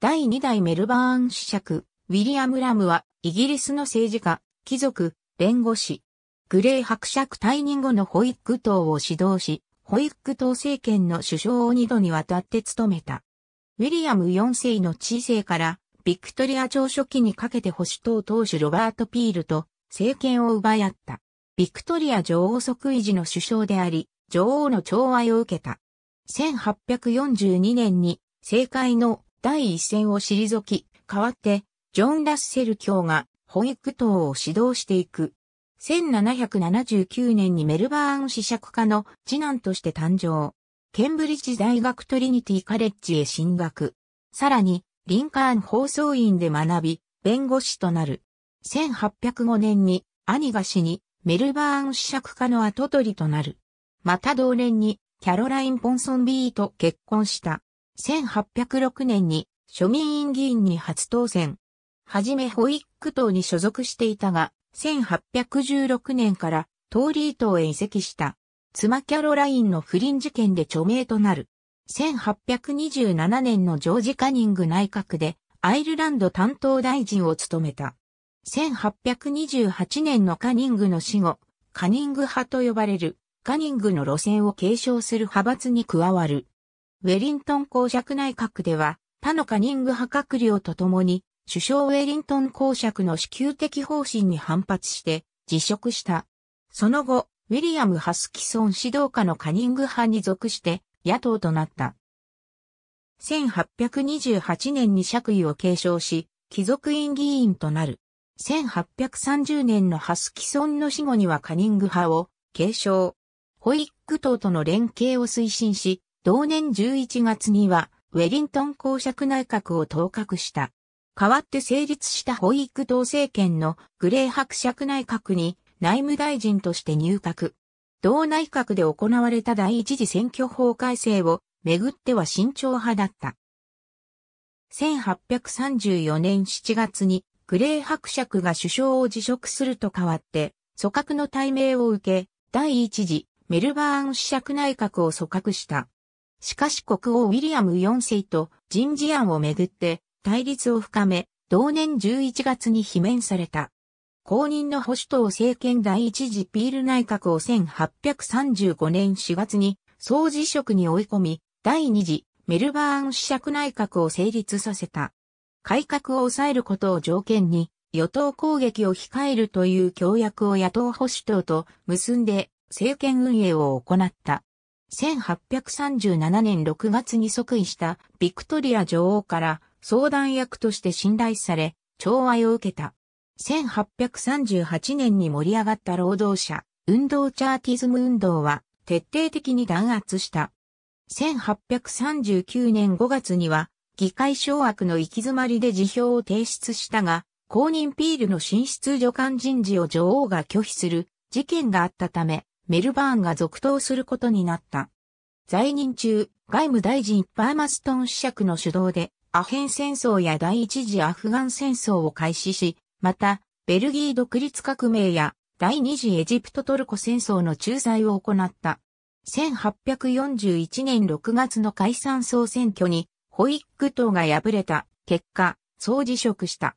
第2代メルバーン主爵、ウィリアム・ラムは、イギリスの政治家、貴族、弁護士。グレー伯爵退任後のホイック党を指導し、ホイック党政権の首相を二度にわたって務めた。ウィリアム4世の知世から、ビクトリア朝初期にかけて保守党党首ロバート・ピールと政権を奪い合った。ビクトリア女王即位時の首相であり、女王の寵愛を受けた。1842年に政界の第一線を退き、代わって、ジョン・ラッセル卿が、保育党を指導していく。1779年にメルバーン試釈家の次男として誕生。ケンブリッジ大学トリニティカレッジへ進学。さらに、リンカーン放送院で学び、弁護士となる。1805年に、兄が死に、メルバーン試釈家の後取りとなる。また同年に、キャロライン・ポンソン・ビーと結婚した。1806年に庶民院議員に初当選。はじめ保育党に所属していたが、1816年からトーリー党へ移籍した。妻キャロラインの不倫事件で著名となる。1827年のジョージ・カニング内閣でアイルランド担当大臣を務めた。1828年のカニングの死後、カニング派と呼ばれるカニングの路線を継承する派閥に加わる。ウェリントン公爵内閣では、他のカニング派閣僚と共に、首相ウェリントン公爵の支給的方針に反発して辞職した。その後、ウィリアム・ハスキソン指導下のカニング派に属して野党となった。1828年に爵位を継承し、貴族院議員となる。1830年のハスキソンの死後にはカニング派を継承。ホイック党との連携を推進し、同年11月には、ウェリントン公爵内閣を当確した。代わって成立した保育党政権のグレー伯爵内閣に内務大臣として入閣。同内閣で行われた第一次選挙法改正をめぐっては慎重派だった。1834年7月にグレー伯爵が首相を辞職すると代わって、組閣の対名を受け、第一次メルバーン子爵内閣を組閣した。しかし国王ウィリアム4世と人事案をめぐって対立を深め、同年11月に罷免された。公認の保守党政権第一次ピール内閣を1835年4月に総辞職に追い込み、第二次メルバーン試釈内閣を成立させた。改革を抑えることを条件に、与党攻撃を控えるという協約を野党保守党と結んで政権運営を行った。1837年6月に即位したビクトリア女王から相談役として信頼され、寵愛を受けた。1838年に盛り上がった労働者、運動チャーティズム運動は徹底的に弾圧した。1839年5月には議会掌握の行き詰まりで辞表を提出したが、公認ピールの進出助官人事を女王が拒否する事件があったため、メルバーンが続投することになった。在任中、外務大臣パーマストン主爵の主導で、アヘン戦争や第一次アフガン戦争を開始し、また、ベルギー独立革命や第二次エジプトトルコ戦争の仲裁を行った。1841年6月の解散総選挙にホイック党が敗れた結果、総辞職した。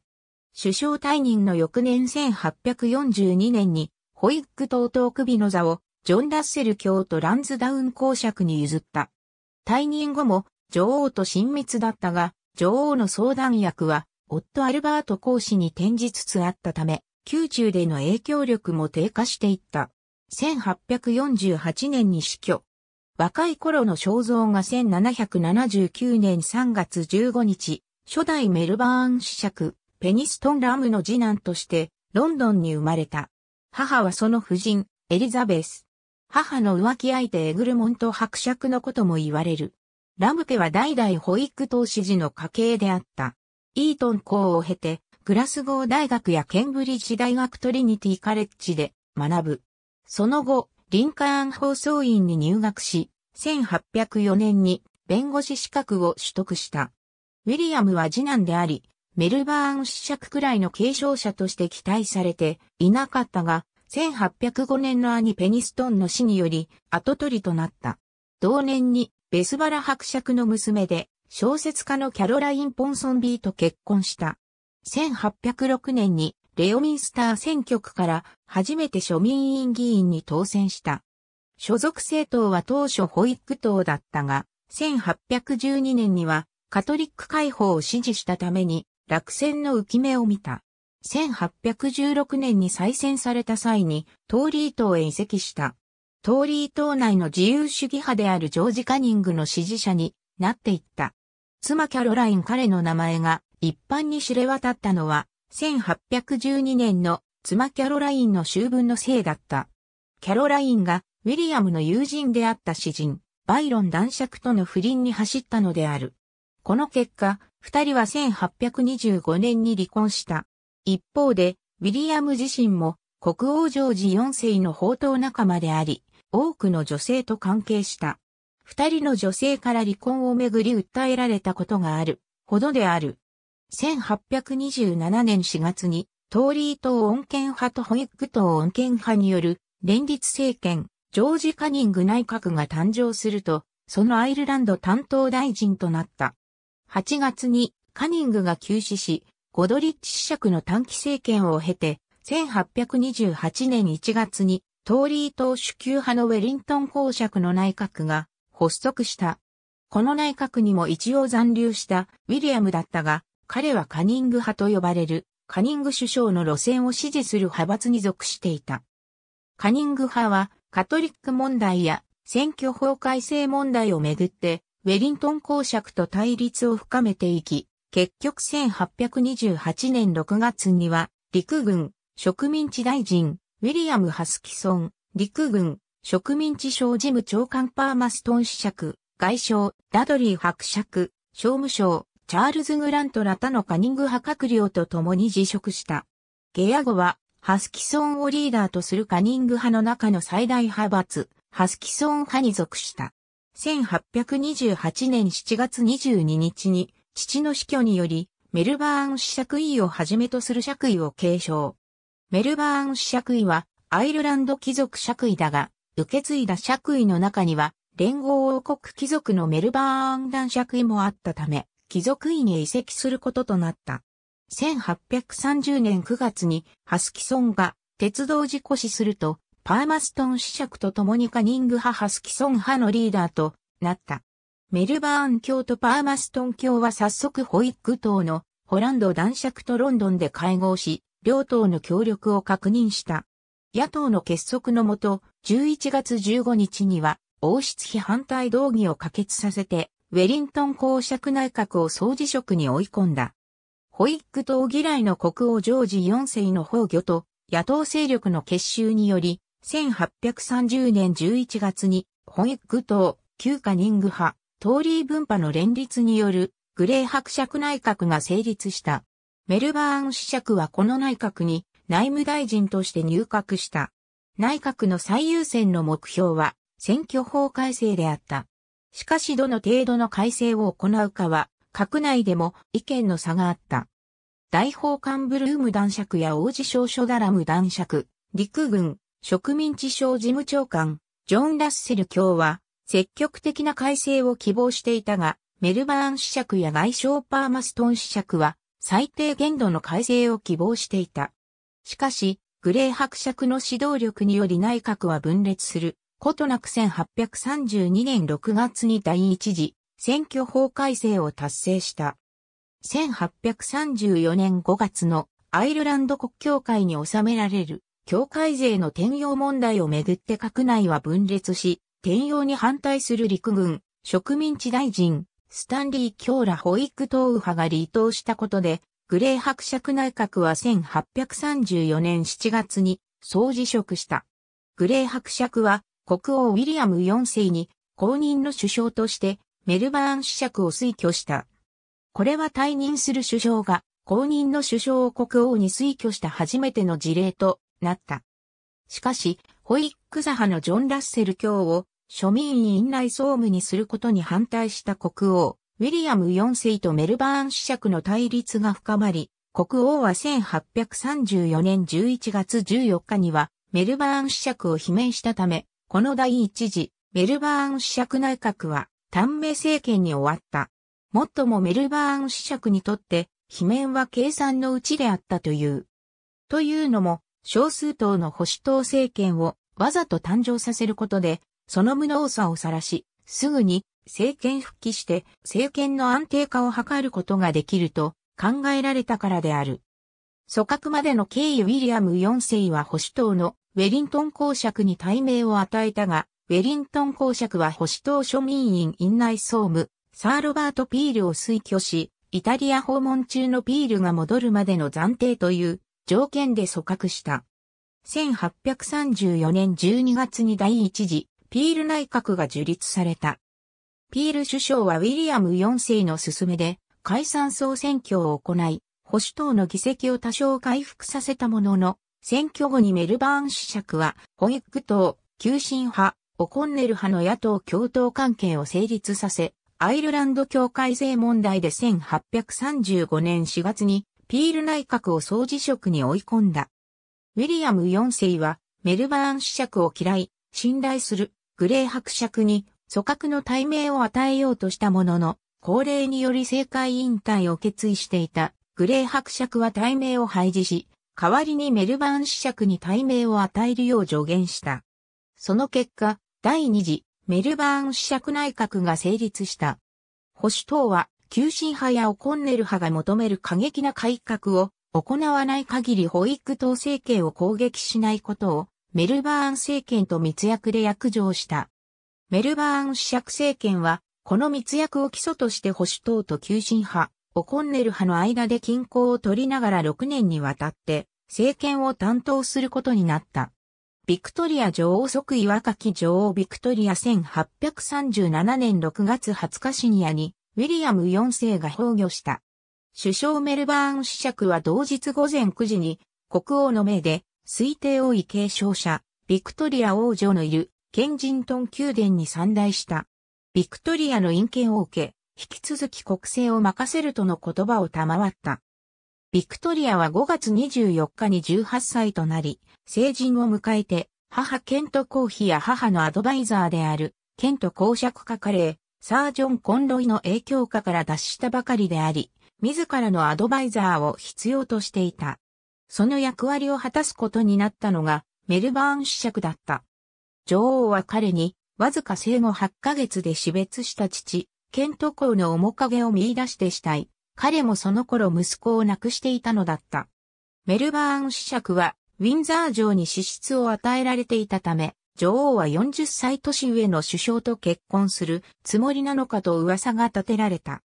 首相退任の翌年1842年にホイッグ等東首の座をジョン・ラッセル卿とランズダウン公爵に譲った。退任後も女王と親密だったが、女王の相談役は夫アルバート公使に転じつつあったため、宮中での影響力も低下していった。1848年に死去。若い頃の肖像が1779年3月15日、初代メルバーン子爵、ペニストン・ラムの次男として、ロンドンに生まれた。母はその夫人、エリザベス。母の浮気相手エグルモント伯爵のことも言われる。ラム家は代々保育投資時の家系であった。イートン校を経て、グラスゴー大学やケンブリッジ大学トリニティカレッジで学ぶ。その後、リンカーン放送院に入学し、1804年に弁護士資格を取得した。ウィリアムは次男であり、メルバーン試着くらいの継承者として期待されていなかったが、1805年の兄ペニストンの死により後取りとなった。同年にベスバラ伯爵の娘で小説家のキャロライン・ポンソン・ビーと結婚した。1806年にレオミンスター選挙区から初めて庶民委員議員に当選した。所属政党は当初保育党だったが、1812年にはカトリック解放を支持したために落選の浮き目を見た。1816年に再選された際に、トーリー島へ移籍した。トーリー島内の自由主義派であるジョージ・カニングの支持者になっていった。妻キャロライン彼の名前が一般に知れ渡ったのは、1812年の妻キャロラインの修文のせいだった。キャロラインがウィリアムの友人であった詩人、バイロン男爵との不倫に走ったのである。この結果、二人は1825年に離婚した。一方で、ウィリアム自身も国王ジョージ4世の宝刀仲間であり、多くの女性と関係した。二人の女性から離婚をめぐり訴えられたことがある、ほどである。1827年4月に、トーリー党恩恵派とホイッグ党恩恵派による連立政権、ジョージ・カニング内閣が誕生すると、そのアイルランド担当大臣となった。8月にカニングが休止し、ゴドリッチ子爵の短期政権を経て、1828年1月に、トーリー党主級派のウェリントン公爵の内閣が発足した。この内閣にも一応残留したウィリアムだったが、彼はカニング派と呼ばれるカニング首相の路線を支持する派閥に属していた。カニング派はカトリック問題や選挙法改正問題をめぐってウェリントン公爵と対立を深めていき、結局1828年6月には、陸軍、植民地大臣、ウィリアム・ハスキソン、陸軍、植民地省事務長官パーマストン子爵、外相、ダドリー伯爵、商務省、チャールズ・グラントら他のカニング派閣僚と共に辞職した。ゲア後は、ハスキソンをリーダーとするカニング派の中の最大派閥、ハスキソン派に属した。1828年7月22日に、父の死去により、メルバーン子爵位をはじめとする爵位を継承。メルバーン子爵位は、アイルランド貴族爵位だが、受け継いだ爵位の中には、連合王国貴族のメルバーン男爵位もあったため、貴族位に移籍することとなった。1830年9月にハスキソンが鉄道事故死すると、パーマストン子爵と共にカニング派ハスキソン派のリーダーとなった。メルバーン教とパーマストン教は早速ホイッグ党のホランド男爵とロンドンで会合し、両党の協力を確認した。野党の結束のもと、11月15日には、王室批反対動議を可決させて、ウェリントン公爵内閣を総辞職に追い込んだ。ホイッグ党嫌いの国王ジョージ4世の崩御と、野党勢力の結集により、1830年11月に、ホイッグ党、旧カニング派、トーリー分派の連立による、グレー伯爵内閣が成立した。メルバーン子爵はこの内閣に内務大臣として入閣した。内閣の最優先の目標は選挙法改正であった。しかしどの程度の改正を行うかは、閣内でも意見の差があった。大法官ブルーム男爵や王子少書ダラム男爵、陸軍、植民地省事務長官、ジョン・ラッセル卿は、積極的な改正を希望していたが、メルバーン試釈や外相パーマストン試釈は、最低限度の改正を希望していた。しかし、グレー伯爵の指導力により内閣は分裂する。ことなく1832年6月に第一次選挙法改正を達成した。1834年5月のアイルランド国教会に収められる境界税の転用問題をめぐって閣内は分裂し、転用に反対する陸軍、植民地大臣、スタンリーキョーラ保育党右派が離党したことで、グレー伯爵内閣は1834年7月に総辞職した。グレー伯爵は国王ウィリアム4世に公認の首相としてメルバーン子爵を推挙した。これは退任する首相が公認の首相を国王に推挙した初めての事例となった。しかし、ホイックザ派のジョン・ラッセル卿を庶民院内総務にすることに反対した国王、ウィリアム4世とメルバーン子爵の対立が深まり、国王は1834年11月14日にはメルバーン子爵を罷免したため、この第一次メルバーン子爵内閣は短命政権に終わった。もっともメルバーン子爵にとって罷免は計算のうちであったという。というのも、少数党の保守党政権をわざと誕生させることで、その無能さを晒し、すぐに政権復帰して政権の安定化を図ることができると考えられたからである。組閣までの経緯ウィリアム4世は保守党のウェリントン公爵に大名を与えたが、ウェリントン公爵は保守党庶民院院内総務、サー・ロバート・ピールを推挙し、イタリア訪問中のピールが戻るまでの暫定という条件で組閣した。1834年12月に第一次ピール内閣が樹立された。ピール首相はウィリアム4世の勧めで解散総選挙を行い、保守党の議席を多少回復させたものの、選挙後にメルバーン主爵は、ホイック党、急進派、オコンネル派の野党共闘関係を成立させ、アイルランド教会税問題で1835年4月にピール内閣を総辞職に追い込んだ。ウィリアム4世は、メルバーン子爵を嫌い、信頼する、グレー伯爵に、組閣の対名を与えようとしたものの、高齢により政界引退を決意していた、グレー伯爵は対名を廃止し、代わりにメルバーン子爵に対名を与えるよう助言した。その結果、第二次、メルバーン子爵内閣が成立した。保守党は、急進派やオコンネル派が求める過激な改革を行わない限り保育党政権を攻撃しないことをメルバーン政権と密約で約定した。メルバーン主役政権は、この密約を基礎として保守党と急進派、オコンネル派の間で均衡を取りながら6年にわたって政権を担当することになった。ビクトリア女王即位若き女王ビクトリア1837年6月20日シニアにウィリアム4世が崩御した。首相メルバーン子爵は同日午前9時に国王の命で推定王位継承者、ビクトリア王女のいるケンジントン宮殿に参来した。ビクトリアの陰権を受け、引き続き国政を任せるとの言葉を賜った。ビクトリアは5月24日に18歳となり、成人を迎えて、母ケント公妃や母のアドバイザーである、ケント公爵家カレー、サージョン・コンロイの影響下から脱したばかりであり、自らのアドバイザーを必要としていた。その役割を果たすことになったのが、メルバーン子爵だった。女王は彼に、わずか生後8ヶ月で死別した父、ケント公の面影を見出してしたい。彼もその頃息子を亡くしていたのだった。メルバーン子爵は、ウィンザー城に資質を与えられていたため、女王は40歳年上の首相と結婚するつもりなのかと噂が立てられた。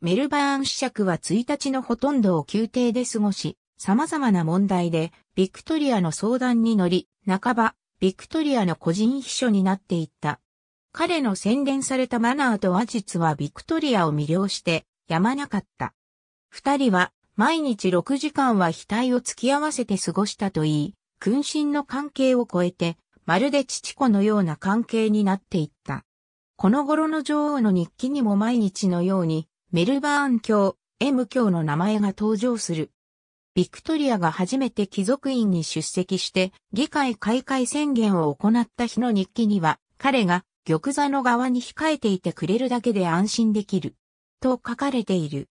メルバーン子爵は1日のほとんどを宮廷で過ごし、様々な問題でビクトリアの相談に乗り、半ばビクトリアの個人秘書になっていった。彼の洗練されたマナーと話術はビクトリアを魅了してやまなかった。二人は毎日6時間は額を突き合わせて過ごしたといい、君臣の関係を超えてまるで父子のような関係になっていった。この頃の女王の日記にも毎日のように、メルバーン教、M 教の名前が登場する。ビクトリアが初めて貴族院に出席して、議会開会宣言を行った日の日記には、彼が玉座の側に控えていてくれるだけで安心できる。と書かれている。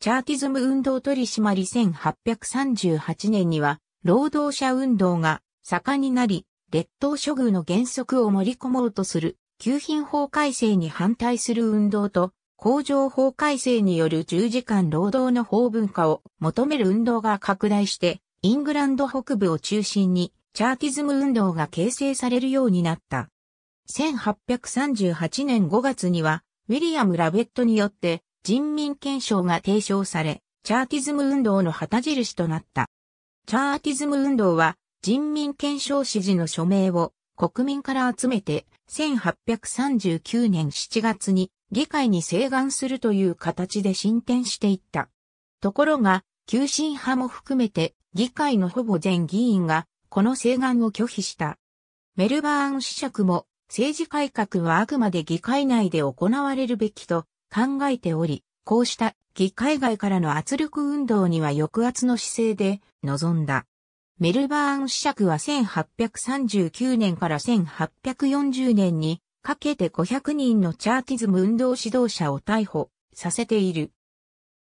チャーティズム運動取締り1838年には、労働者運動が盛んになり、列島処遇の原則を盛り込もうとする、給品法改正に反対する運動と、工場法改正による10時間労働の法文化を求める運動が拡大して、イングランド北部を中心に、チャーティズム運動が形成されるようになった。1838年5月には、ウィリアム・ラベットによって人民憲章が提唱され、チャーティズム運動の旗印となった。チャーティズム運動は人民憲章支持の署名を国民から集めて1839年7月に議会に請願するという形で進展していった。ところが、急進派も含めて議会のほぼ全議員がこの請願を拒否した。メルバーン子爵も政治改革はあくまで議会内で行われるべきと考えており、こうした議会外からの圧力運動には抑圧の姿勢で臨んだ。メルバーン子爵は1839年から1840年にかけて500人のチャーティズム運動指導者を逮捕させている。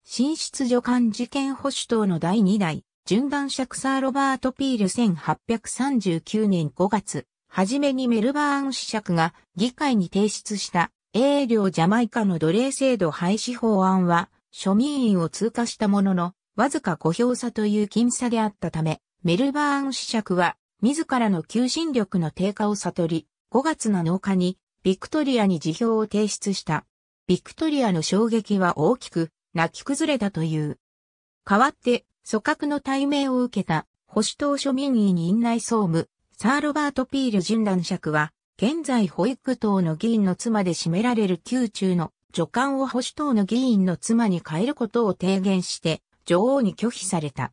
新出女官事件保守党の第2代、順番爵サーロバート・ピール1839年5月、はじめにメルバーン子爵が議会に提出した英領ジャマイカの奴隷制度廃止法案は庶民院を通過したものの、わずか5票差という僅差であったため、メルバーン子爵は、自らの求心力の低下を悟り、5月7日に、ビクトリアに辞表を提出した。ビクトリアの衝撃は大きく、泣き崩れたという。代わって、組閣の対面を受けた、保守党庶民委員内総務、サー・ロバート・ピール人男爵は、現在保育党の議員の妻で占められる宮中の助官を保守党の議員の妻に変えることを提言して、女王に拒否された。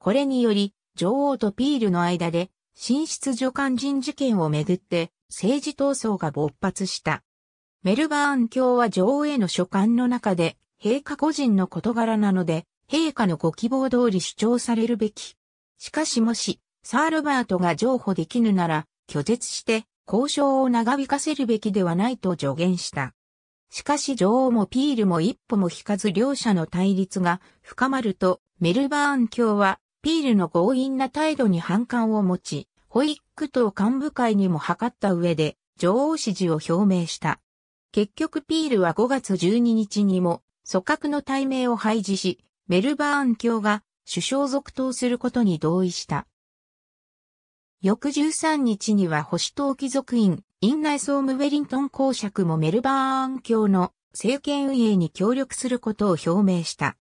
これにより、女王とピールの間で、寝室女官人事件をめぐって、政治闘争が勃発した。メルバーン卿は女王への書簡の中で、陛下個人の事柄なので、陛下のご希望通り主張されるべき。しかしもし、サールバートが譲歩できぬなら、拒絶して、交渉を長引かせるべきではないと助言した。しかし女王もピールも一歩も引かず両者の対立が深まると、メルバーン卿はピールの強引な態度に反感を持ち、ホイック党幹部会にも図った上で、女王支持を表明した。結局ピールは5月12日にも、組閣の対名を廃止し、メルバーン卿が首相続投することに同意した。翌13日には保守党貴族院、院内総務ウェリントン公爵もメルバーン卿の政権運営に協力することを表明した。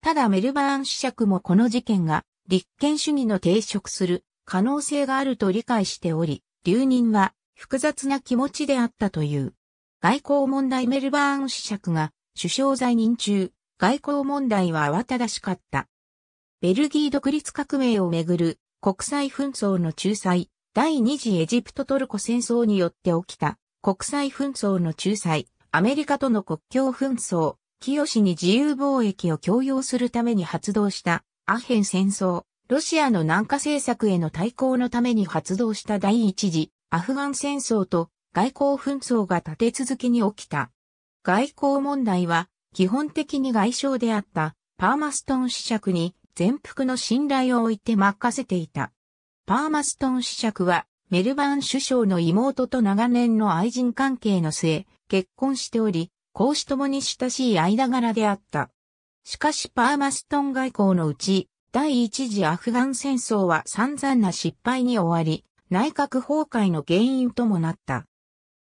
ただメルバーン子爵もこの事件が立憲主義の抵触する可能性があると理解しており、留任は複雑な気持ちであったという。外交問題メルバーン子爵が首相在任中、外交問題は慌ただしかった。ベルギー独立革命をめぐる国際紛争の仲裁、第二次エジプトトルコ戦争によって起きた国際紛争の仲裁、アメリカとの国境紛争、清に自由貿易を強要するために発動したアヘン戦争、ロシアの南下政策への対抗のために発動した第一次アフガン戦争と外交紛争が立て続けに起きた。外交問題は基本的に外相であったパーマストン子爵に全幅の信頼を置いて任せていた。パーマストン子爵はメルバン首相の妹と長年の愛人関係の末、結婚しており、公私ともに親しい間柄であった。しかしパーマストン外交のうち、第一次アフガン戦争は散々な失敗に終わり、内閣崩壊の原因ともなった。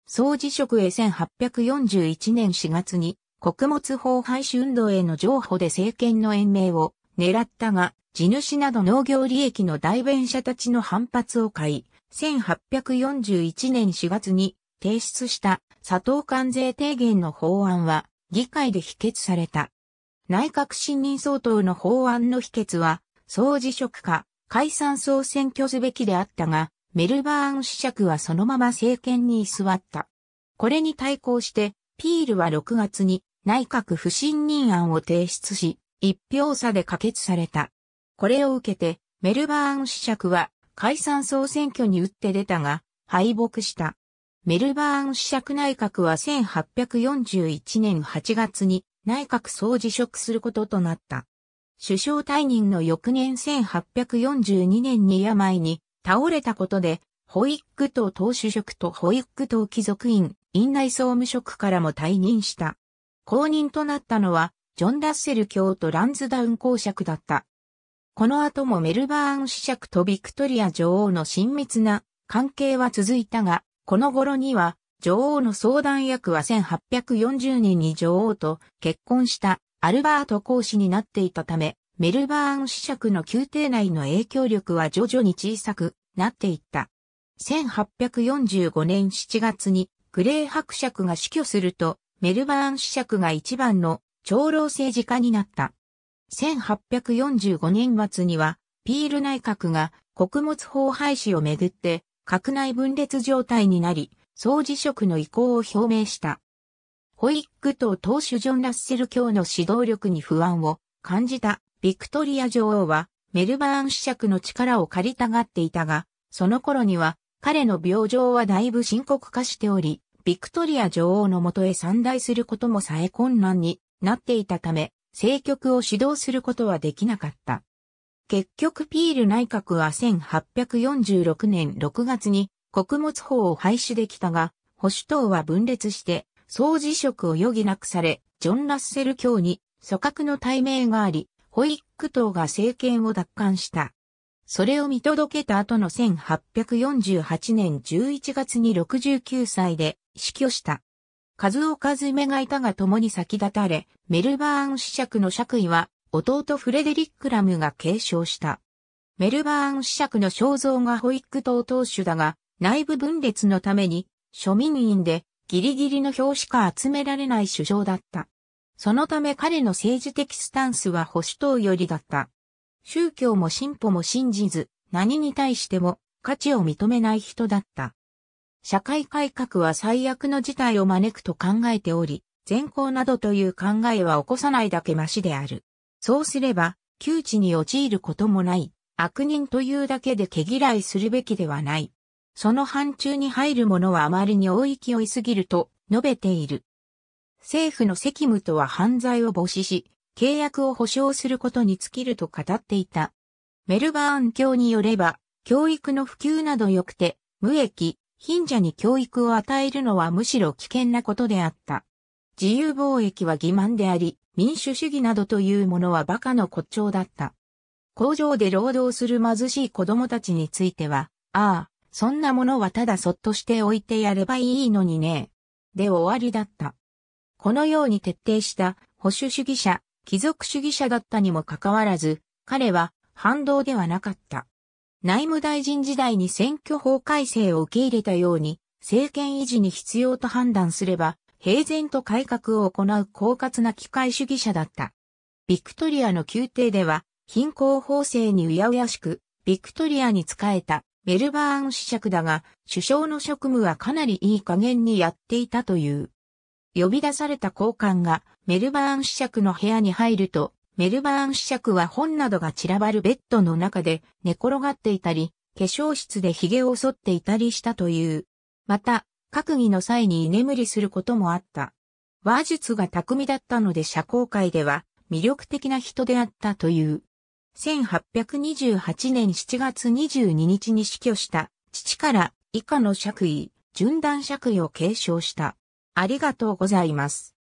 総辞職へ1841年4月に、穀物法廃止運動への譲歩で政権の延命を狙ったが、地主など農業利益の代弁者たちの反発を買い、1841年4月に提出した砂糖関税提言の法案は議会で否決された。内閣信任総統の法案の否決は、総辞職か、解散総選挙すべきであったが、メルバーン子爵はそのまま政権に居座った。これに対抗して、ピールは6月に内閣不信任案を提出し、一票差で可決された。これを受けて、メルバーン子爵は解散総選挙に打って出たが、敗北した。メルバーン子爵内閣は1841年8月に内閣総辞職することとなった。首相退任の翌年1842年に病に倒れたことで、保育党党主職と保育党貴族院、院内総務職からも退任した。公認となったのは、ジョン・ラッセル卿とランズダウン公爵だった。この後もメルバーン子爵とビクトリア女王の親密な関係は続いたが、この頃には女王の相談役は1840年に女王と結婚したアルバート公使になっていたため、メルバーン子爵の宮廷内の影響力は徐々に小さくなっていった。1845年7月にグレー伯爵が死去すると、メルバーン子爵が一番の長老政治家になった。1845年末には、ピール内閣が穀物法廃止をめぐって、閣内分裂状態になり、総辞職の意向を表明した。ホイック党党首ジョン・ラッセル卿の指導力に不安を感じたビクトリア女王はメルバーン子爵の力を借りたがっていたが、その頃には彼の病状はだいぶ深刻化しており、ビクトリア女王のもとへ散大することもさえ困難になっていたため、政局を指導することはできなかった。結局ピール内閣は1846年6月に穀物法を廃止できたが、保守党は分裂して、総辞職を余儀なくされ、ジョン・ラッセル卿に組閣の対名があり、ホイック党が政権を奪還した。それを見届けた後の1848年11月に69歳で死去した。数を数めがいたが共に先立たれ、メルバーン子爵の爵位は弟フレデリック・ラムが継承した。メルバーン子爵の肖像がホイック党党首だが、内部分裂のために、庶民院でギリギリの票しか集められない首相だった。そのため彼の政治的スタンスは保守党寄りだった。宗教も進歩も信じず、何に対しても価値を認めない人だった。社会改革は最悪の事態を招くと考えており、善行などという考えは起こさないだけマシである。そうすれば、窮地に陥ることもない、悪人というだけで毛嫌いするべきではない。その範疇に入るものはあまりに大勢いすぎると述べている。政府の責務とは犯罪を防止し、契約を保障することに尽きると語っていた。メルバーン教によれば、教育の普及など良くて、無益、貧者に教育を与えるのはむしろ危険なことであった。自由貿易は欺瞞であり、民主主義などというものは馬鹿の骨頂だった。工場で労働する貧しい子供たちについては、ああ、そんなものはただそっとしておいてやればいいのにね。で終わりだった。このように徹底した保守主義者、貴族主義者だったにもかかわらず、彼は反動ではなかった。内務大臣時代に選挙法改正を受け入れたように、政権維持に必要と判断すれば、平然と改革を行う狡猾な機械主義者だった。ビクトリアの宮廷では、貧困法制にうやうやしく、ビクトリアに仕えたメルバーン子爵だが、首相の職務はかなりいい加減にやっていたという。呼び出された高官がメルバーン子爵の部屋に入ると、メルバーン子爵は本などが散らばるベッドの中で寝転がっていたり、化粧室で髭を剃っていたりしたという。また、閣議の際に居眠りすることもあった。話術が巧みだったので社交界では魅力的な人であったという。1828年7月22日に死去した父から以下の爵位、順断爵位を継承した。ありがとうございます。